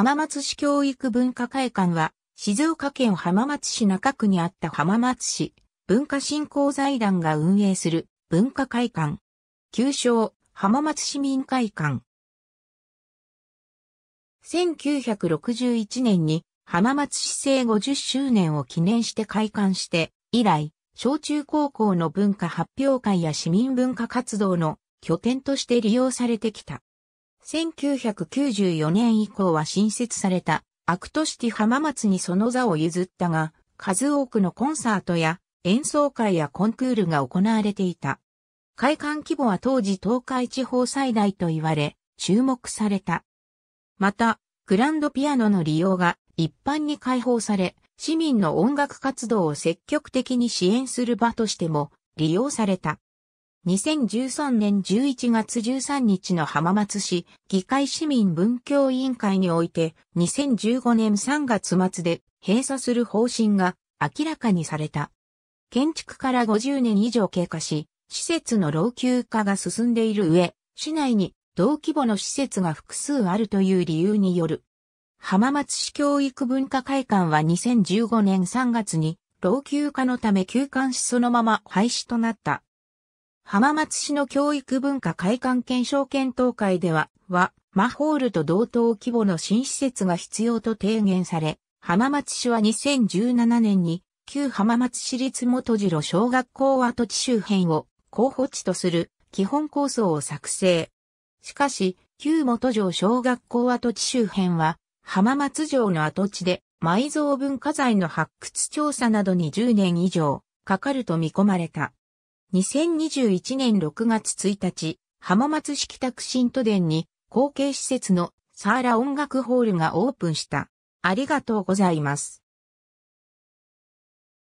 浜松市教育文化会館は、静岡県浜松市中区にあった浜松市文化振興財団が運営する文化会館。旧称浜松市民会館。1961年に浜松市制50周年を記念して開館して以来、小中高校の文化発表会や市民文化活動の拠点として利用されてきた。1994年以降は新設されたアクトシティ浜松にその座を譲ったが、数多くのコンサートや演奏会やコンクールが行われていた。会館規模は当時東海地方最大と言われ、注目された。また、グランドピアノの利用が一般に開放され、市民の音楽活動を積極的に支援する場としても利用された。2013年11月13日の浜松市議会市民文教委員会において2015年3月末で閉鎖する方針が明らかにされた。建築から50年以上経過し、施設の老朽化が進んでいる上、市内に同規模の施設が複数あるという理由による。浜松市教育文化会館は2015年3月に老朽化のため休館しそのまま廃止となった。浜松市の教育文化会館検証検討会では、は、マホールと同等規模の新施設が必要と提言され、浜松市は2017年に、旧浜松市立元次郎小学校跡地周辺を候補地とする基本構想を作成。しかし、旧元城小学校跡地周辺は、浜松城の跡地で埋蔵文化財の発掘調査などに10年以上かかると見込まれた。2021年6月1日、浜松式宅新都電に後継施設のサーラ音楽ホールがオープンした。ありがとうございます。